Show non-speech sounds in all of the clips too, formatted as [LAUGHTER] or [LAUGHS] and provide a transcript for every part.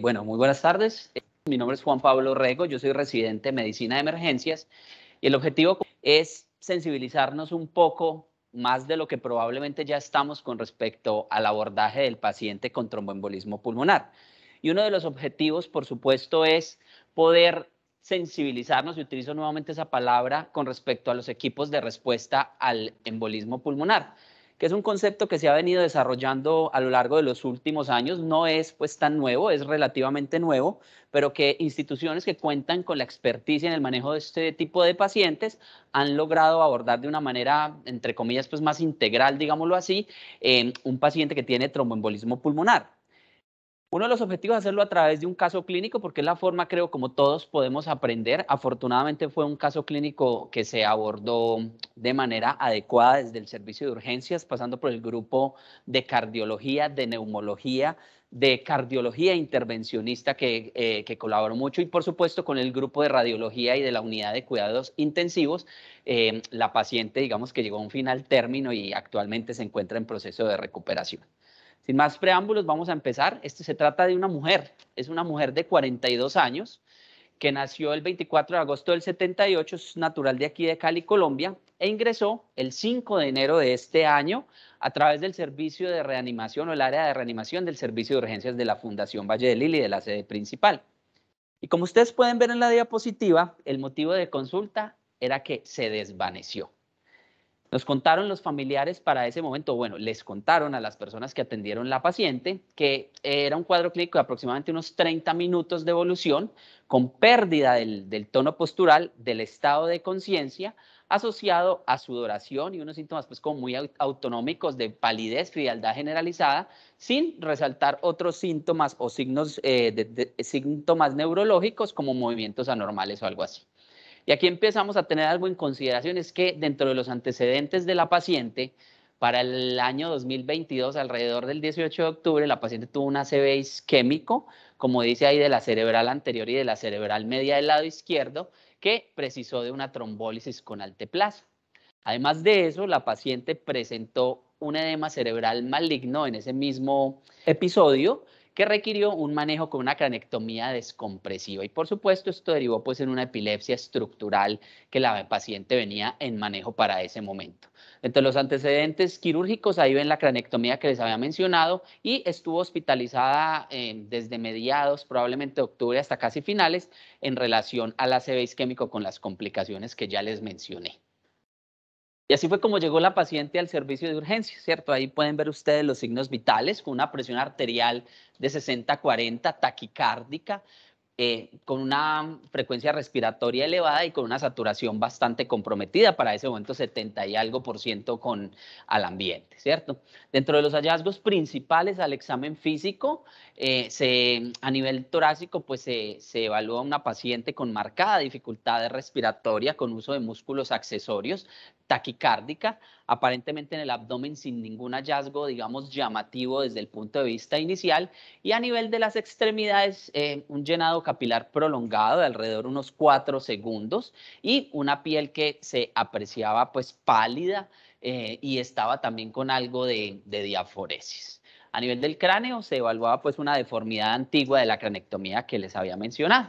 bueno, muy buenas tardes. Mi nombre es Juan Pablo Rego, yo soy residente de Medicina de Emergencias y el objetivo es sensibilizarnos un poco más de lo que probablemente ya estamos con respecto al abordaje del paciente con tromboembolismo pulmonar. Y uno de los objetivos, por supuesto, es poder sensibilizarnos, y utilizo nuevamente esa palabra, con respecto a los equipos de respuesta al embolismo pulmonar que es un concepto que se ha venido desarrollando a lo largo de los últimos años, no es pues tan nuevo, es relativamente nuevo, pero que instituciones que cuentan con la experticia en el manejo de este tipo de pacientes han logrado abordar de una manera, entre comillas, pues más integral, digámoslo así, eh, un paciente que tiene tromboembolismo pulmonar. Uno de los objetivos es hacerlo a través de un caso clínico porque es la forma, creo, como todos podemos aprender. Afortunadamente fue un caso clínico que se abordó de manera adecuada desde el servicio de urgencias, pasando por el grupo de cardiología, de neumología, de cardiología intervencionista que, eh, colaboró mucho y por supuesto con el grupo de radiología y de la unidad de cuidados intensivos. Eh, la paciente, digamos que llegó a un final término y actualmente se encuentra en proceso de recuperación. Sin más preámbulos, vamos a empezar. Este se trata de una mujer, es una mujer de 42 años que nació el 24 de agosto del 78, es natural de aquí de Cali, Colombia, e ingresó el 5 de enero de este año a través del servicio de reanimación o el área de reanimación del servicio de urgencias de la Fundación Valle de Lili, de la sede principal. Y como ustedes pueden ver en la diapositiva, el motivo de consulta era que se desvaneció. Nos contaron los familiares para ese momento, bueno, les contaron a las personas que atendieron la paciente que era un cuadro clínico de aproximadamente unos 30 minutos de evolución con pérdida del, tono postural, del estado de conciencia, asociado a sudoración y unos síntomas pues como muy autonómicos de palidez, frialdad generalizada, sin resaltar otros síntomas o signos, eh, de, síntomas neurológicos como movimientos anormales o algo así. Y aquí empezamos a tener algo en consideración, es que dentro de los antecedentes de la paciente, para el año 2022, alrededor del 18 de octubre, la paciente tuvo un ACV isquémico, como dice ahí, de la cerebral anterior y de la cerebral media del lado izquierdo, que precisó de una trombólisis con alteplaza. Además de eso, la paciente presentó un edema cerebral maligno en ese mismo episodio, que requirió un manejo con una cranectomía descompresiva. Y por supuesto, esto derivó pues en una epilepsia estructural que la paciente venía en manejo para ese momento. Entre los antecedentes quirúrgicos, ahí ven la cranectomía que les había mencionado y estuvo hospitalizada eh, desde mediados, probablemente octubre hasta casi finales, en relación al ACV isquémico con las complicaciones que ya les mencioné. Y así fue como llegó la paciente al servicio de urgencia, ¿cierto? Ahí pueden ver ustedes los signos vitales, con una presión arterial de 60-40, taquicárdica, eh, con una frecuencia respiratoria elevada y con una saturación bastante comprometida, para ese momento 70 y algo por ciento con al ambiente, ¿cierto? Dentro de los hallazgos principales al examen físico, eh, se, a nivel torácico, pues se, se evalúa una paciente con marcada dificultad respiratoria, con uso de músculos accesorios, taquicárdica, aparentemente en el abdomen sin ningún hallazgo, digamos, llamativo desde el punto de vista inicial, y a nivel de las extremidades, eh, un llenado capilar prolongado de alrededor unos cuatro segundos y una piel que se apreciaba pues pálida eh, y estaba también con algo de, de diaforesis. A nivel del cráneo se evaluaba pues una deformidad antigua de la cranectomía que les había mencionado.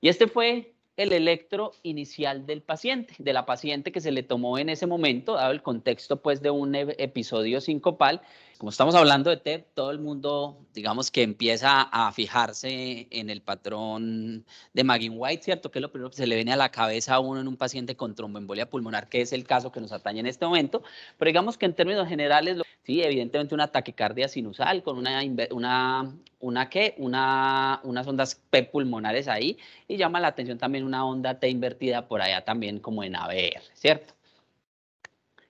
Y este fue el electro inicial del paciente, de la paciente que se le tomó en ese momento, dado el contexto pues de un episodio sincopal, como estamos hablando de TEP, todo el mundo, digamos que empieza a fijarse en el patrón de Magin White, ¿cierto? Que es lo primero que se le viene a la cabeza a uno en un paciente con tromboembolia pulmonar, que es el caso que nos atañe en este momento. Pero digamos que en términos generales, sí, evidentemente una taquicardia sinusal con una, una, una, una, unas ondas P pulmonares ahí y llama la atención también una onda T invertida por allá también como en ABR, ¿cierto?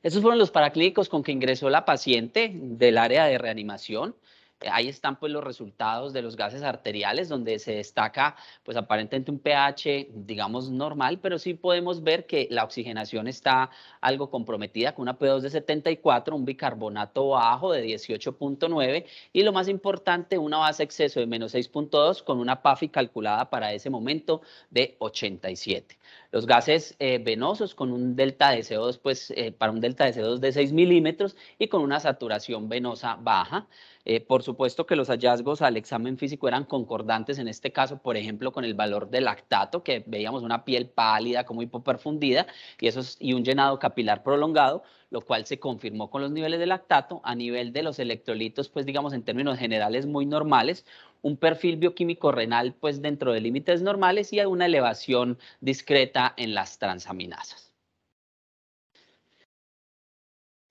Esos fueron los paraclínicos con que ingresó la paciente del área de reanimación. Ahí están pues los resultados de los gases arteriales donde se destaca pues aparentemente un pH digamos normal, pero sí podemos ver que la oxigenación está algo comprometida con una P2 de 74, un bicarbonato bajo de 18.9 y lo más importante una base exceso de menos 6.2 con una PAFI calculada para ese momento de 87. Los gases eh, venosos con un delta de CO2 pues eh, para un delta de CO2 de 6 milímetros y con una saturación venosa baja. Eh, por supuesto que los hallazgos al examen físico eran concordantes, en este caso, por ejemplo, con el valor del lactato, que veíamos una piel pálida, como hipoperfundida, y, eso y un llenado capilar prolongado, lo cual se confirmó con los niveles de lactato. A nivel de los electrolitos, pues digamos en términos generales muy normales, un perfil bioquímico renal pues dentro de límites normales y una elevación discreta en las transaminasas.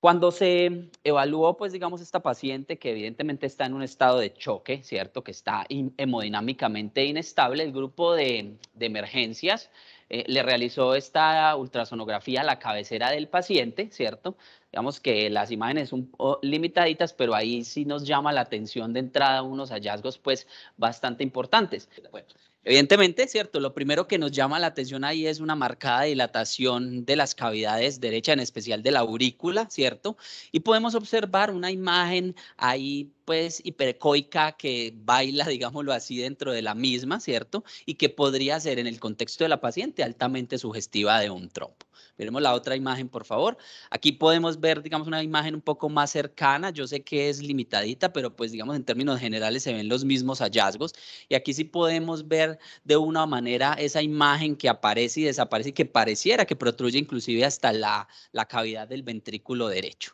Cuando se evaluó, pues digamos, esta paciente que evidentemente está en un estado de choque, ¿cierto? Que está hemodinámicamente inestable, el grupo de, emergencias eh, le realizó esta ultrasonografía a la cabecera del paciente, ¿cierto? Digamos que las imágenes son limitaditas, pero ahí sí nos llama la atención de entrada unos hallazgos pues bastante importantes. Bueno, Evidentemente, cierto, lo primero que nos llama la atención ahí es una marcada dilatación de las cavidades derecha, en especial de la aurícula, cierto, y podemos observar una imagen ahí pues hipercoica que baila, [LAUGHS] digámoslo así, dentro de la misma, ¿cierto? Y que podría ser en el contexto de la paciente altamente sugestiva de un trompo. Veremos la otra imagen, por favor. Aquí podemos ver, digamos, una imagen un poco más cercana. Yo sé que es limitadita, pero pues, digamos, en términos generales se ven los mismos hallazgos. Y aquí sí podemos ver de una manera esa imagen que aparece y desaparece y que pareciera que protruye inclusive hasta la cavidad del ventrículo derecho.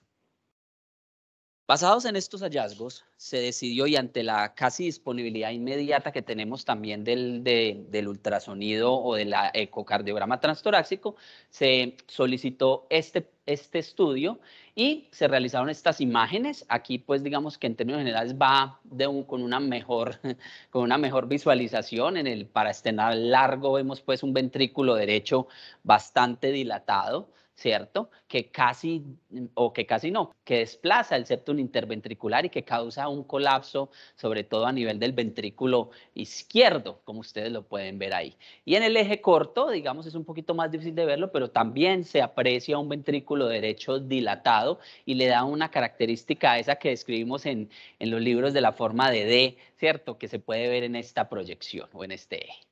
Basados en estos hallazgos, se decidió y ante la casi disponibilidad inmediata que tenemos también del, ultrasonido o del ecocardiograma transtoráxico, se solicitó este, este, estudio y se realizaron estas imágenes. Aquí, pues, digamos que en términos generales va con, una mejor, [LAUGHS] con una mejor visualización. En el paraestenar largo vemos, pues, un ventrículo derecho bastante dilatado ¿cierto? Que casi, mm, o que casi no, que desplaza el septum interventricular y que causa un colapso, sobre todo a nivel del ventrículo izquierdo, como ustedes lo pueden ver ahí. Y en el eje corto, digamos, es un poquito más difícil de verlo, pero también se aprecia un ventrículo derecho dilatado y le da una característica a esa que describimos en, en los libros de la forma de D, ¿cierto? Que se puede ver en esta proyección o en este eje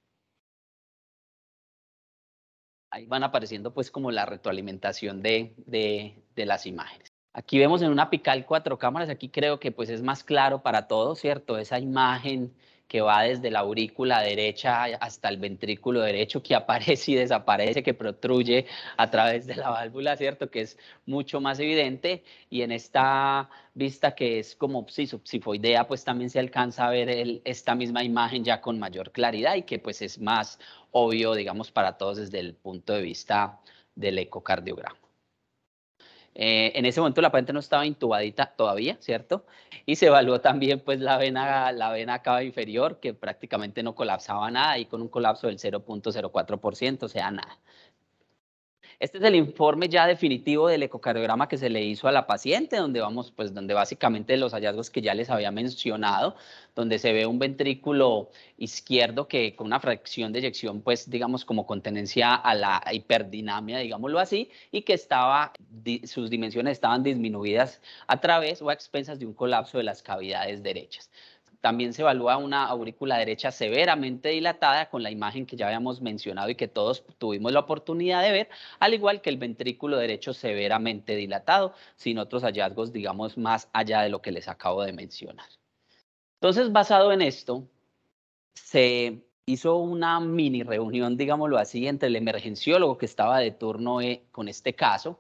ahí van apareciendo pues como la retroalimentación de, de, de, las imágenes. Aquí vemos en una Pical cuatro cámaras, aquí creo que pues es más claro para todos, ¿cierto? Esa imagen que va desde la aurícula derecha hasta el ventrículo derecho, que aparece y desaparece, que protruye a través de la válvula, ¿cierto? Que es mucho más evidente. Y en esta vista que es como psifoidea, pues también se alcanza a ver el, esta misma imagen ya con mayor claridad y que pues es más obvio, digamos, para todos desde el punto de vista del ecocardiograma. Eh, en ese momento la paciente no estaba intubadita todavía, ¿cierto? Y se evaluó también pues la vena, la vena cava inferior, que prácticamente no colapsaba nada y con un colapso del 0.04%, o sea, nada. Este es el informe ya definitivo del ecocardiograma que se le hizo a la paciente, donde vamos, pues, donde básicamente los hallazgos que ya les había mencionado, donde se ve un ventrículo izquierdo que con una fracción de eyección, pues, digamos, como contenencia a la hiperdinamia, digámoslo así, y que estaba, sus dimensiones estaban disminuidas a través o a expensas de un colapso de las cavidades derechas. También se evalúa una aurícula derecha severamente dilatada con la imagen que ya habíamos mencionado y que todos tuvimos la oportunidad de ver, al igual que el ventrículo derecho severamente dilatado, sin otros hallazgos, digamos, más allá de lo que les acabo de mencionar. Entonces, basado en esto, se hizo una mini reunión, digámoslo así, entre el emergenciólogo que estaba de turno eh, con este caso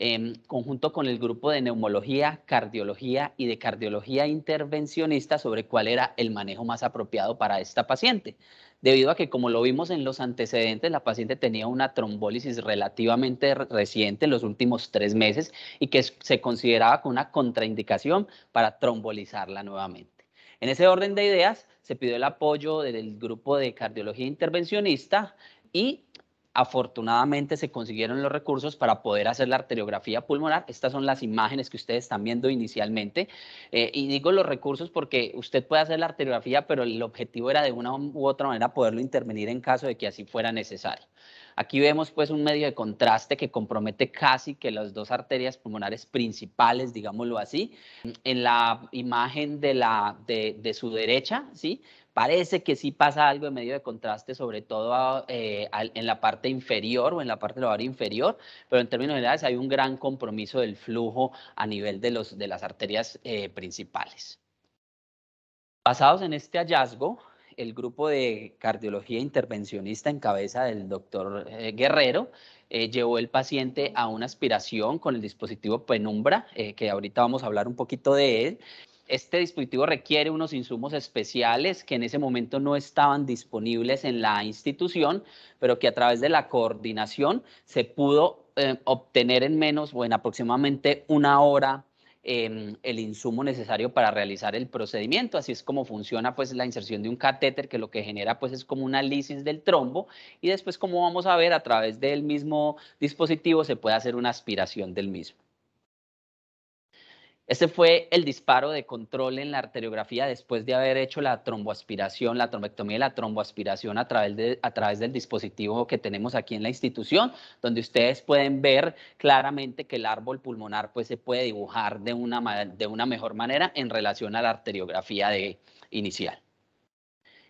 en em, conjunto con el grupo de neumología, cardiología y de cardiología intervencionista sobre cuál era el manejo más apropiado para esta paciente. Debido a que, como lo vimos en los antecedentes, la paciente tenía una trombólisis relativamente reciente en los últimos tres meses y que se consideraba con una contraindicación para trombolizarla nuevamente. En ese orden de ideas, se pidió el apoyo del grupo de cardiología intervencionista y afortunadamente se consiguieron los recursos para poder hacer la arteriografía pulmonar. Estas son las imágenes que ustedes están viendo inicialmente. Eh, y digo los recursos porque usted puede hacer la arteriografía, pero el objetivo era de una u otra manera poderlo intervenir en caso de que así fuera necesario. Aquí vemos pues un medio de contraste que compromete casi que las dos arterias pulmonares principales, digámoslo así. En la imagen de, la, de, de su derecha, ¿sí? parece que sí pasa algo en medio de contraste, sobre todo ah, eh, en la parte inferior o en la parte lobar inferior, pero en términos generales hay un gran compromiso del flujo a nivel de, los, de las arterias eh, principales. Basados en este hallazgo, el grupo de cardiología intervencionista en cabeza del doctor eh, Guerrero llevó el paciente a una aspiración con el dispositivo penumbra, que ahorita vamos a hablar un poquito de él, este dispositivo requiere unos insumos especiales que en ese momento no estaban disponibles en la institución, pero que a través de la coordinación se pudo eh, obtener en menos o en aproximadamente una hora em, el insumo necesario para realizar el procedimiento. Así es como funciona pues la inserción de un catéter que lo que genera pues es como una lisis del trombo y después como vamos a ver a través del mismo dispositivo se puede hacer una aspiración del mismo. Este fue el disparo de control en la arteriografía después de haber hecho la tromboaspiración, la trombectomía y la tromboaspiración a través, a través del dispositivo que tenemos aquí en la institución, donde ustedes pueden ver claramente que el árbol pulmonar pues, se puede dibujar de una, de una mejor manera en relación a la arteriografía de, inicial.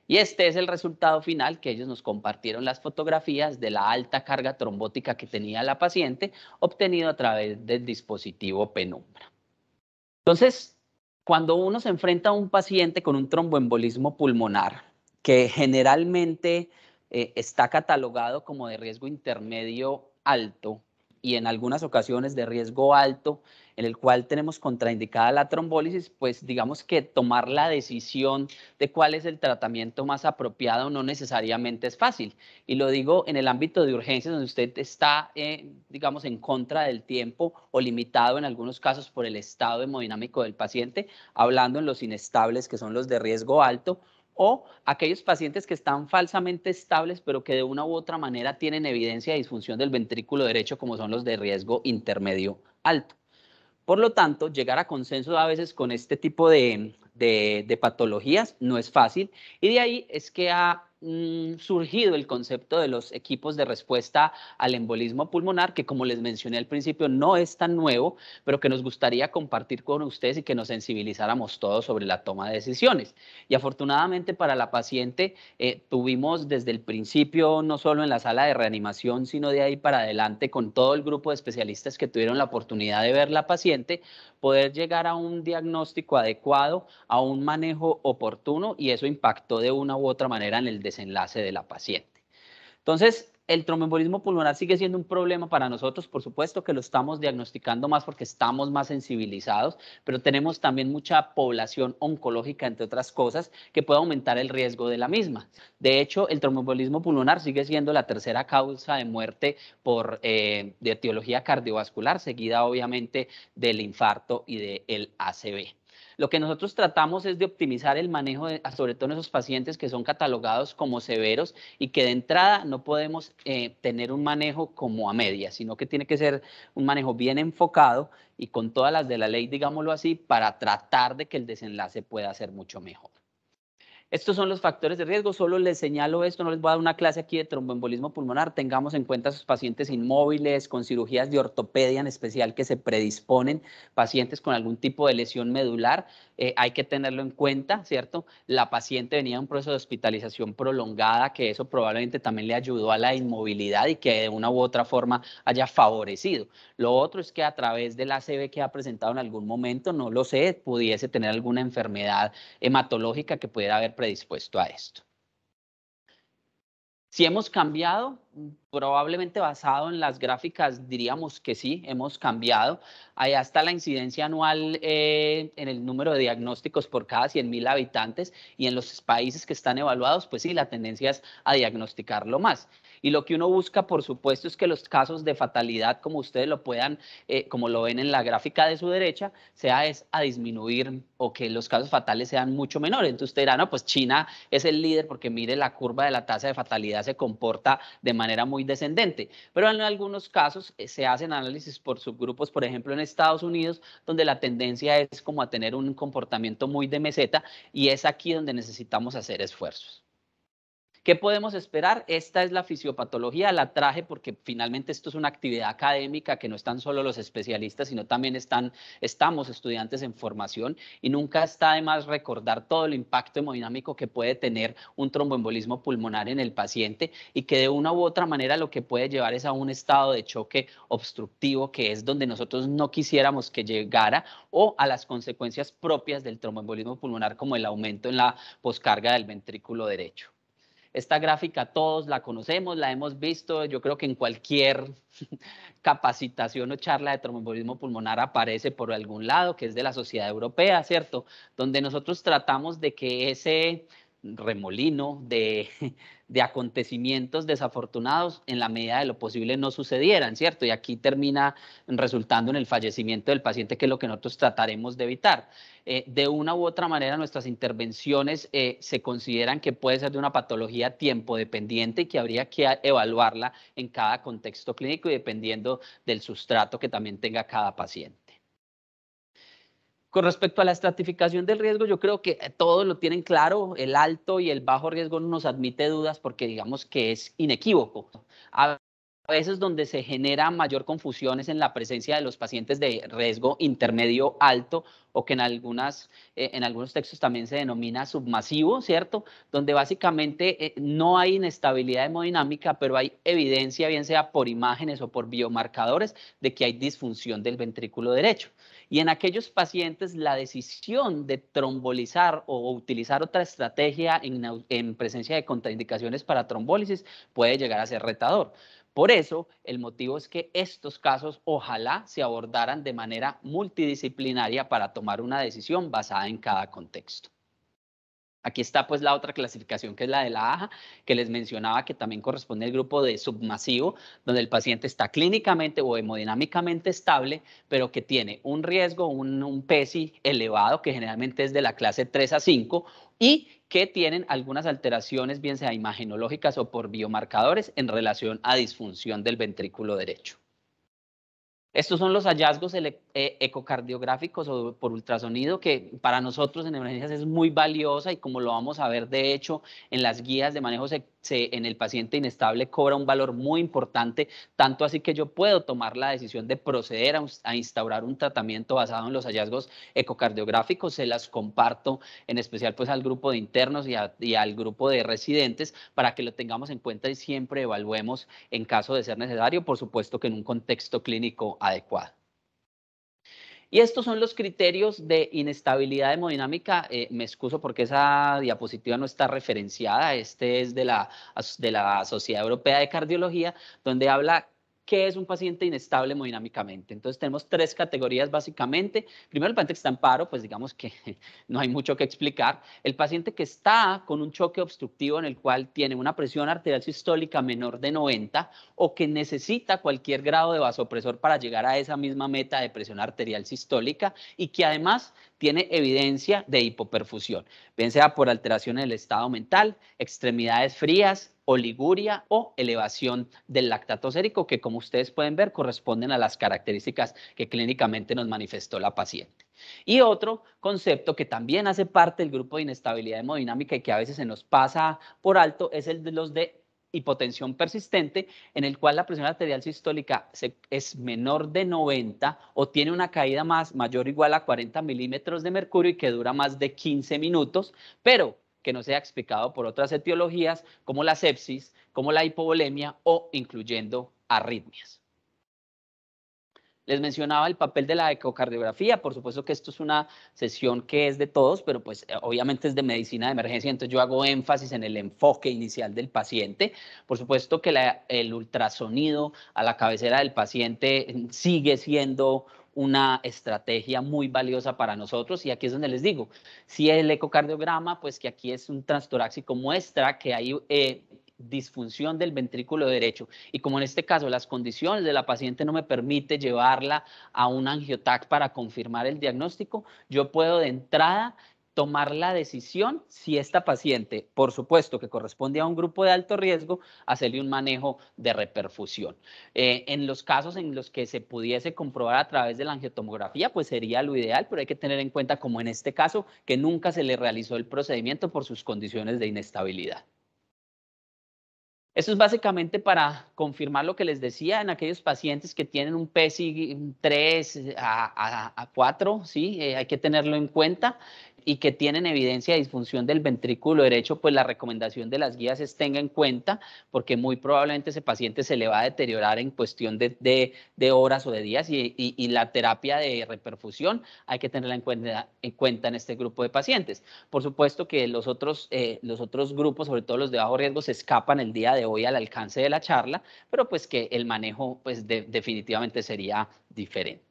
Y este es el resultado final que ellos nos compartieron las fotografías de la alta carga trombótica que tenía la paciente, obtenido a través del dispositivo penumbra. Entonces, cuando uno se enfrenta a un paciente con un tromboembolismo pulmonar, que generalmente eh, está catalogado como de riesgo intermedio alto, y en algunas ocasiones de riesgo alto, en el cual tenemos contraindicada la trombólisis, pues digamos que tomar la decisión de cuál es el tratamiento más apropiado no necesariamente es fácil. Y lo digo en el ámbito de urgencias, donde usted está, eh, digamos, en contra del tiempo o limitado en algunos casos por el estado hemodinámico del paciente, hablando en los inestables que son los de riesgo alto o aquellos pacientes que están falsamente estables, pero que de una u otra manera tienen evidencia de disfunción del ventrículo derecho, como son los de riesgo intermedio alto. Por lo tanto, llegar a consenso a veces con este tipo de, patologías no es fácil y de ahí es que a Mm, surgido el concepto de los equipos de respuesta al embolismo pulmonar, que como les mencioné al principio no es tan nuevo, pero que nos gustaría compartir con ustedes y que nos sensibilizáramos todos sobre la toma de decisiones. Y afortunadamente para la paciente eh, tuvimos desde el principio, no solo en la sala de reanimación, sino de ahí para adelante con todo el grupo de especialistas que tuvieron la oportunidad de ver la paciente, poder llegar a un diagnóstico adecuado, a un manejo oportuno y eso impactó de una u otra manera en el desarrollo desenlace de la paciente. Entonces, el tromboembolismo pulmonar sigue siendo un problema para nosotros, por supuesto que lo estamos diagnosticando más porque estamos más sensibilizados, pero tenemos también mucha población oncológica, entre otras cosas, que puede aumentar el riesgo de la misma. De hecho, el tromboembolismo pulmonar sigue siendo la tercera causa de muerte por eh, de etiología cardiovascular, seguida obviamente del infarto y del ACV. Lo que nosotros tratamos es de optimizar el manejo, sobre todo en esos pacientes que son catalogados como severos y que de entrada no podemos eh, tener un manejo como a media, sino que tiene que ser un manejo bien enfocado y con todas las de la ley, digámoslo así, para tratar de que el desenlace pueda ser mucho mejor. Estos son los factores de riesgo, solo les señalo esto, no les voy a dar una clase aquí de tromboembolismo pulmonar, tengamos en cuenta a sus pacientes inmóviles, con cirugías de ortopedia en especial que se predisponen, pacientes con algún tipo de lesión medular, eh, hay que tenerlo en cuenta, ¿cierto? La paciente venía de un proceso de hospitalización prolongada, que eso probablemente también le ayudó a la inmovilidad y que de una u otra forma haya favorecido. Lo otro es que a través del ACV que ha presentado en algún momento, no lo sé, pudiese tener alguna enfermedad hematológica que pudiera haber predispuesto a esto. Si hemos cambiado, probablemente basado en las gráficas, diríamos que sí, hemos cambiado. hay hasta la incidencia anual eh, en el número de diagnósticos por cada 100.000 habitantes y en los países que están evaluados, pues sí, la tendencia es a diagnosticarlo más. Y lo que uno busca, por supuesto, es que los casos de fatalidad, como ustedes lo puedan, eh, como lo ven en la gráfica de su derecha, sea es a disminuir o que los casos fatales sean mucho menores. Entonces usted dirá, no, pues China es el líder porque mire la curva de la tasa de fatalidad se comporta de manera muy descendente. Pero en algunos casos eh, se hacen análisis por subgrupos, por ejemplo en Estados Unidos, donde la tendencia es como a tener un comportamiento muy de meseta y es aquí donde necesitamos hacer esfuerzos. ¿Qué podemos esperar? Esta es la fisiopatología, la traje porque finalmente esto es una actividad académica que no están solo los especialistas, sino también están, estamos estudiantes en formación y nunca está de más recordar todo el impacto hemodinámico que puede tener un tromboembolismo pulmonar en el paciente y que de una u otra manera lo que puede llevar es a un estado de choque obstructivo que es donde nosotros no quisiéramos que llegara o a las consecuencias propias del tromboembolismo pulmonar como el aumento en la poscarga del ventrículo derecho. Esta gráfica todos la conocemos, la hemos visto, yo creo que en cualquier [LAUGHS] capacitación o charla de tromboembolismo pulmonar aparece por algún lado, que es de la Sociedad Europea, ¿cierto? Donde nosotros tratamos de que ese remolino [LAUGHS] de, acontecimientos desafortunados en la medida de lo posible no sucedieran, ¿cierto? Y aquí termina resultando en el fallecimiento del paciente, que es lo que nosotros trataremos de evitar. Eh, de una u otra manera, nuestras intervenciones eh, se consideran que puede ser de una patología tiempo dependiente y que habría que evaluarla en cada contexto clínico y dependiendo del sustrato que también tenga cada paciente. Con respecto a la estratificación del riesgo, yo creo que eh, todos lo tienen claro, el alto y el bajo riesgo no nos admite dudas porque digamos que es inequívoco. A veces donde se genera mayor confusión es en la presencia de los pacientes de riesgo intermedio alto o que en, algunas, eh, en algunos textos también se denomina submasivo, ¿cierto? Donde básicamente eh, no hay inestabilidad hemodinámica, pero hay evidencia, bien sea por imágenes o por biomarcadores, de que hay disfunción del ventrículo derecho. Y en aquellos pacientes, la decisión de trombolizar o utilizar otra estrategia en, presencia de contraindicaciones para trombólisis puede llegar a ser retador. Por eso, el motivo es que estos casos ojalá se abordaran de manera multidisciplinaria para tomar una decisión basada en cada contexto. Aquí está pues la otra clasificación que es la de la aja, que les mencionaba que también corresponde al grupo de submasivo, donde el paciente está clínicamente o hemodinámicamente estable, pero que tiene un riesgo, un, un PESI elevado, que generalmente es de la clase 3 a 5, y que tienen algunas alteraciones, bien sea imagenológicas o por biomarcadores, en relación a disfunción del ventrículo derecho. Estos son los hallazgos eh, ecocardiográficos o por ultrasonido que para nosotros en emergencias es muy valiosa y como lo vamos a ver de hecho en las guías de manejo en el paciente inestable cobra un valor muy importante, tanto así que yo puedo tomar la decisión de proceder a, instaurar un tratamiento basado en los hallazgos ecocardiográficos, se las comparto en especial pues al grupo de internos y al grupo de residentes para que lo tengamos en cuenta y siempre evaluemos en caso de ser necesario, por supuesto que en un contexto clínico adecuado. Y estos son los criterios de inestabilidad hemodinámica. Eh, me excuso porque esa diapositiva no está referenciada. Este es de la, de la Sociedad Europea de Cardiología, donde habla qué es un paciente inestable hemodinámicamente. Entonces tenemos tres categorías básicamente. Primero el paciente que está en paro, pues digamos que [LAUGHS] no hay mucho que explicar. El paciente que está con un choque obstructivo en el cual tiene una presión arterial sistólica menor de 90 o que necesita cualquier grado de vasopresor para llegar a esa misma meta de presión arterial sistólica y que además tiene evidencia de hipoperfusión, bien sea por alteración del estado mental, extremidades frías, oliguria o elevación del lactato sérico, que como ustedes pueden ver corresponden a las características que clínicamente nos manifestó la paciente. Y otro concepto que también hace parte del grupo de inestabilidad hemodinámica y que a veces se nos pasa por alto es el de los de hipotensión persistente, en el cual la presión arterial sistólica es menor de 90 o tiene una caída más mayor o igual a 40 milímetros de mercurio y que dura más de 15 minutos, pero que no sea explicado por otras etiologías como la sepsis, como la hipovolemia o incluyendo arritmias. Les mencionaba el papel de la ecocardiografía, por supuesto que esto es una sesión que es de todos, pero pues eh, obviamente es de medicina de emergencia, entonces yo hago énfasis en el enfoque inicial del paciente. Por supuesto que el ultrasonido a la cabecera del paciente sigue siendo una estrategia muy valiosa para nosotros y aquí es donde les digo, si el ecocardiograma, pues que aquí es un transtoráxico, muestra que hay eh, disfunción del ventrículo derecho. Y como en este caso las condiciones de la paciente no me permite llevarla a un angiotac para confirmar el diagnóstico, yo puedo de entrada tomar la decisión si esta paciente, por supuesto que corresponde a un grupo de alto riesgo, hacerle un manejo de reperfusión. Eh, en los casos en los que se pudiese comprobar a través de la angiotomografía, pues sería lo ideal, pero hay que tener en cuenta, como en este caso, que nunca se le realizó el procedimiento por sus condiciones de inestabilidad. Eso es básicamente para confirmar lo que les decía en aquellos pacientes que tienen un PSI 3 eh, a, 4, ¿sí? Eh, hay que tenerlo en cuenta y que tienen evidencia de disfunción del ventrículo derecho, pues la recomendación de las guías es tenga en cuenta, porque muy probablemente ese paciente se le va a deteriorar en cuestión de, horas o de días y, la terapia de reperfusión hay que tenerla en cuenta, en este grupo de pacientes. Por supuesto que los otros, eh, los otros grupos, sobre todo los de bajo riesgo, se escapan el día de hoy al alcance de la charla, pero pues que el manejo pues definitivamente sería diferente.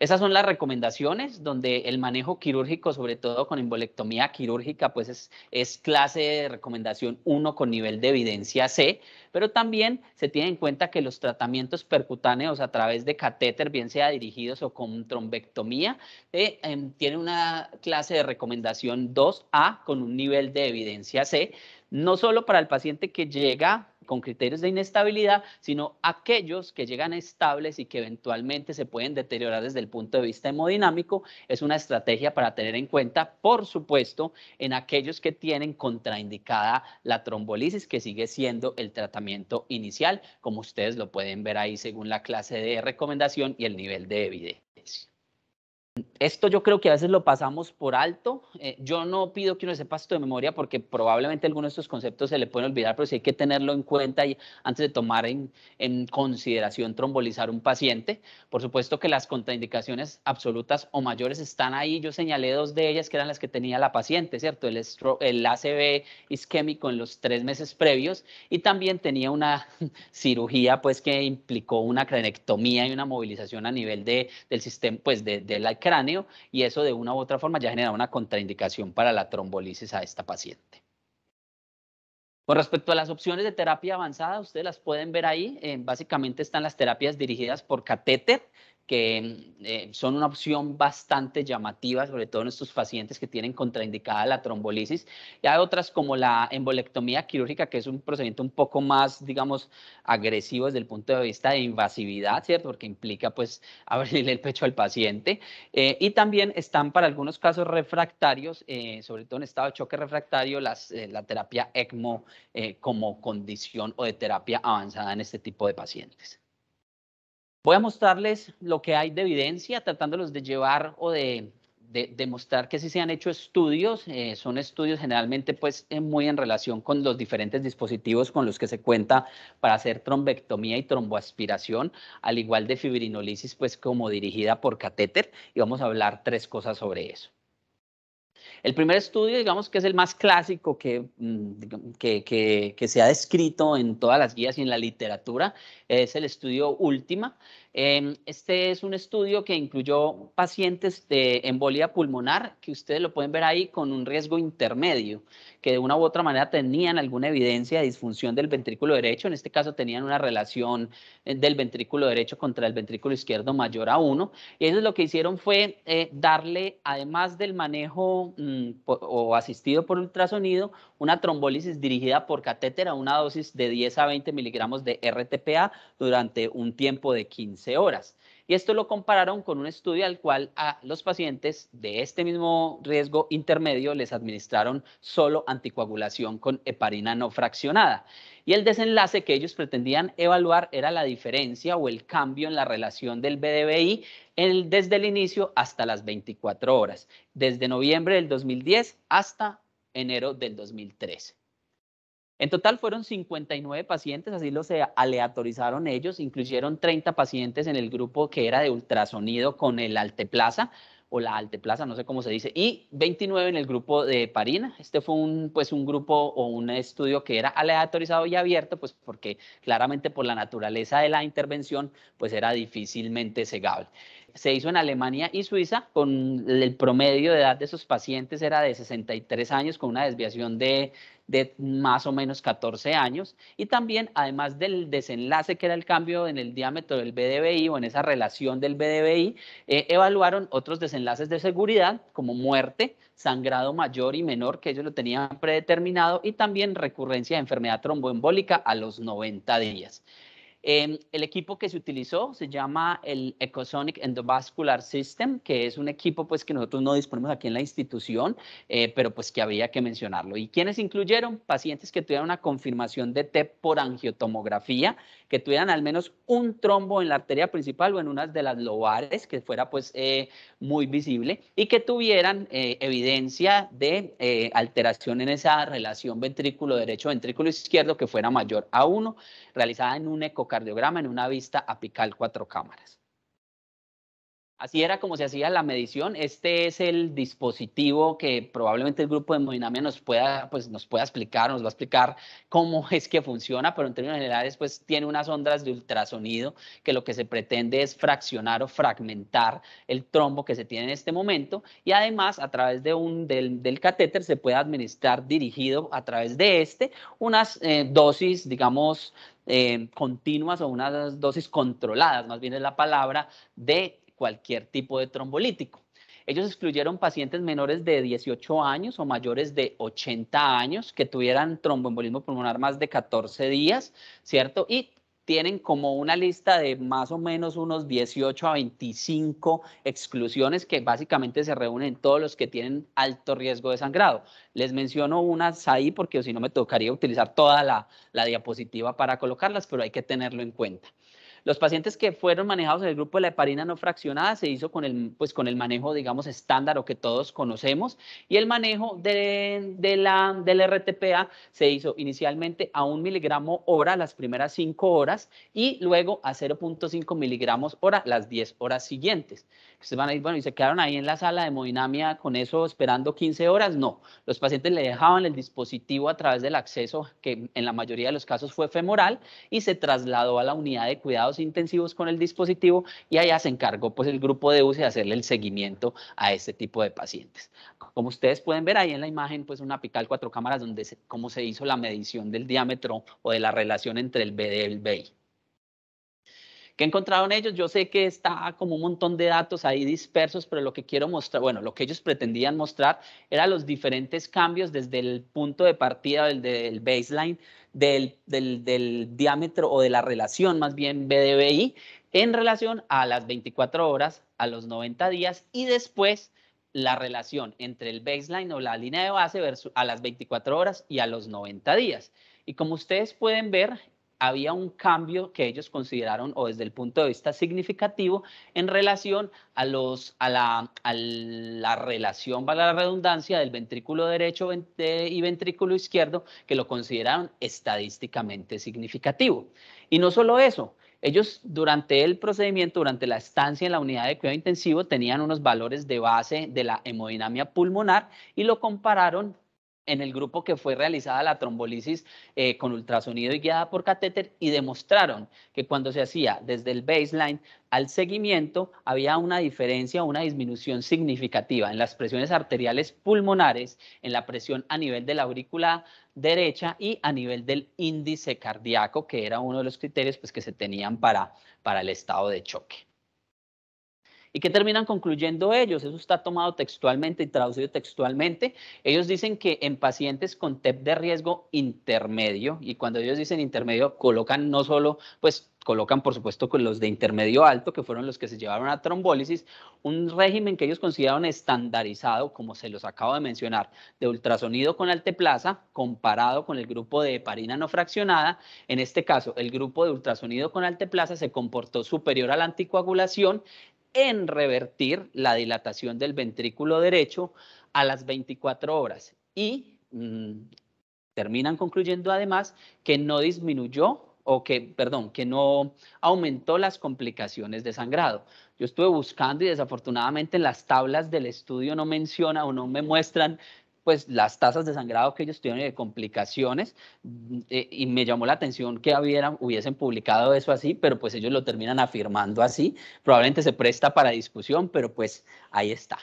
Esas son las recomendaciones donde el manejo quirúrgico, sobre todo con embolectomía quirúrgica, pues es, clase de recomendación 1 con nivel de evidencia C, pero también se tiene en cuenta que los tratamientos percutáneos a través de catéter, bien sea dirigidos o con trombectomía, eh, em, tiene una clase de recomendación 2A con un nivel de evidencia C, no solo para el paciente que llega con criterios de inestabilidad, sino aquellos que llegan estables y que eventualmente se pueden deteriorar desde el punto de vista hemodinámico. Es una estrategia para tener en cuenta, por supuesto, en aquellos que tienen contraindicada la trombolisis, que sigue siendo el tratamiento inicial, como ustedes lo pueden ver ahí según la clase de recomendación y el nivel de evidencia. Esto yo creo que a veces lo pasamos por alto. Eh, yo no pido que uno sepa esto de memoria porque probablemente algunos de estos conceptos se le pueden olvidar, pero sí hay que tenerlo en cuenta y antes de tomar en, en consideración trombolizar un paciente. Por supuesto que las contraindicaciones absolutas o mayores están ahí. Yo señalé dos de ellas que eran las que tenía la paciente, ¿cierto? El, el ACV isquémico en los tres meses previos y también tenía una [LAUGHS] cirugía pues que implicó una cranectomía y una movilización a nivel de, del sistema, pues de, de la cráneo y eso de una u otra forma ya genera una contraindicación para la trombolisis a esta paciente. Con respecto a las opciones de terapia avanzada, ustedes las pueden ver ahí. Eh, básicamente están las terapias dirigidas por catéter, que eh, son una opción bastante llamativa, sobre todo en estos pacientes que tienen contraindicada la trombolisis. Y hay otras como la embolectomía quirúrgica, que es un procedimiento un poco más, digamos, agresivo desde el punto de vista de invasividad, ¿cierto? Porque implica, pues, [LAUGHS] abrirle el pecho al paciente. Eh, y también están para algunos casos refractarios, eh, sobre todo en estado de choque refractario, la terapia ECMO como condición o de terapia avanzada en este tipo de pacientes. Voy a mostrarles lo que hay de evidencia, tratándolos de llevar o de demostrar que sí se han hecho estudios, eh, son estudios generalmente pues eh, muy en relación con los diferentes dispositivos con los que se cuenta para hacer trombectomía y tromboaspiración, al igual de fibrinolisis pues como dirigida por catéter y vamos a hablar tres cosas sobre eso. El primer estudio, digamos que es el más clásico mm, que, se ha descrito en todas las guías y en la literatura, es el estudio Última, Em, este es un estudio que incluyó pacientes de embolia pulmonar, que ustedes lo pueden ver ahí, con un riesgo intermedio, que de una u otra manera tenían alguna evidencia de disfunción del ventrículo derecho. En este caso tenían una relación eh, del ventrículo derecho contra el ventrículo izquierdo mayor a 1. Y ellos lo que hicieron fue eh, darle, además del manejo mm, o asistido por ultrasonido, una trombólisis dirigida por catéter a una dosis de 10 a 20 miligramos de RTPA durante un tiempo de 15 horas. Y esto lo compararon con un estudio al cual a los pacientes de este mismo riesgo intermedio les administraron solo anticoagulación con heparina no fraccionada. Y el desenlace que ellos pretendían evaluar era la diferencia o el cambio en la relación del BDBI desde el inicio hasta las 24 horas, desde noviembre del 2010 hasta enero del 2013. En total fueron 59 pacientes, así los eh, aleatorizaron ellos, incluyeron 30 pacientes en el grupo que era de ultrasonido con el alteplaza o la alteplaza, no sé cómo se dice, y 29 en el grupo de parina. Este fue un, pues, un grupo o un estudio que era aleatorizado y abierto, pues porque claramente por la naturaleza de la intervención, pues era difícilmente cegable se hizo en Alemania y Suiza, con el promedio de edad de esos pacientes era de 63 años, con una desviación de, más o menos 14 años. Y también, además del desenlace, que era el cambio en el diámetro del BDBI o en esa relación del BDBI, eh, evaluaron otros desenlaces de seguridad, como muerte, sangrado mayor y menor, que ellos lo tenían predeterminado, y también recurrencia de enfermedad tromboembólica a los 90 días. Em, el equipo que se utilizó se llama el Ecosonic Endovascular System, que es un equipo pues, que nosotros no disponemos aquí en la institución, eh, pero pues que había que mencionarlo. ¿Y quiénes incluyeron? Pacientes que tuvieron una confirmación de TEP por angiotomografía, que tuvieran al menos un trombo en la arteria principal o en una de las lobares, que fuera pues eh, muy visible, y que tuvieran eh, evidencia de eh, alteración en esa relación ventrículo derecho-ventrículo izquierdo que fuera mayor a uno realizada en un ecocardiograma en una vista apical cuatro cámaras. Así era como se hacía la medición. Este es el dispositivo que probablemente el grupo de hemodinamia nos pueda, pues, nos explicar, nos va a explicar cómo [LAUGHS] es que funciona, pero en términos generales, pues tiene unas ondas de ultrasonido que lo que se pretende es fraccionar o fragmentar el trombo que se tiene en este momento y además a través de del, catéter se puede administrar dirigido a través de este unas eh, dosis, digamos, eh, continuas o unas dosis controladas, más bien es la palabra, de cualquier tipo de trombolítico. Ellos excluyeron pacientes menores de 18 años o mayores de 80 años que tuvieran tromboembolismo pulmonar más de 14 días, ¿cierto? Y tienen como una lista de más o menos unos 18 a 25 exclusiones que básicamente se reúnen todos los que tienen alto riesgo de sangrado. Les menciono unas ahí porque si no me tocaría utilizar toda la, la diapositiva para colocarlas, pero hay que tenerlo en cuenta. Los pacientes que fueron manejados en el grupo de la heparina no fraccionada se hizo con el, pues, con el manejo, digamos, estándar o que todos conocemos y el manejo de, de la, del RTPA se hizo inicialmente a un miligramo hora las primeras cinco horas y luego a 0.5 miligramos hora las 10 horas siguientes. Ustedes van a ir bueno, y se quedaron ahí en la sala de hemodinamia con eso esperando 15 horas. No, los pacientes le dejaban el dispositivo a través del acceso que en la mayoría de los casos fue femoral y se trasladó a la unidad de cuidados intensivos con el dispositivo y allá se encargó pues el grupo de UCI de hacerle el seguimiento a este tipo de pacientes. Como ustedes pueden ver ahí en la imagen, pues una apical cuatro cámaras donde se, cómo se hizo la medición del diámetro o de la relación entre el BD y el BI. ¿Qué encontraron ellos? Yo sé que está como un montón de datos ahí dispersos, pero lo que quiero mostrar, bueno, lo que ellos pretendían mostrar era los diferentes cambios desde el punto de partida del, baseline, del, diámetro o de la relación más bien BDBI en relación a las 24 horas, a los 90 días y después la relación entre el baseline o la línea de base versus a las 24 horas y a los 90 días. Y como ustedes pueden ver, había un cambio que ellos consideraron o desde el punto de vista significativo en relación a, los, a, la, a la relación, valga la redundancia, del ventrículo derecho y ventrículo izquierdo que lo consideraron estadísticamente significativo. Y no solo eso, ellos durante el procedimiento, durante la estancia en la unidad de cuidado intensivo, tenían unos valores de base de la hemodinamia pulmonar y lo compararon en el grupo que fue realizada la trombolisis eh, con ultrasonido y guiada por catéter y demostraron que cuando se hacía desde el baseline al seguimiento había una diferencia, una disminución significativa en las presiones arteriales pulmonares, en la presión a nivel de la aurícula derecha y a nivel del índice cardíaco, que era uno de los criterios pues, que se tenían para, para el estado de choque. ¿Y qué terminan concluyendo ellos? Eso está tomado textualmente y traducido textualmente. Ellos dicen que en pacientes con TEP de riesgo intermedio, y cuando ellos dicen intermedio, colocan no solo, pues colocan por supuesto con los de intermedio alto, que fueron los que se llevaron a trombólisis, un régimen que ellos consideraron estandarizado, como se los acabo de mencionar, de ultrasonido con alteplaza, comparado con el grupo de heparina no fraccionada. En este caso, el grupo de ultrasonido con alteplaza se comportó superior a la anticoagulación, en revertir la dilatación del ventrículo derecho a las 24 horas y mm, terminan concluyendo además que no disminuyó o que, perdón, que no aumentó las complicaciones de sangrado. Yo estuve buscando y desafortunadamente en las tablas del estudio no menciona o no me muestran pues las tasas de sangrado que ellos tienen de complicaciones mm, eh, y me llamó la atención que hubieran, hubiesen publicado eso así, pero pues ellos lo terminan afirmando así, probablemente se presta para discusión, pero pues ahí está.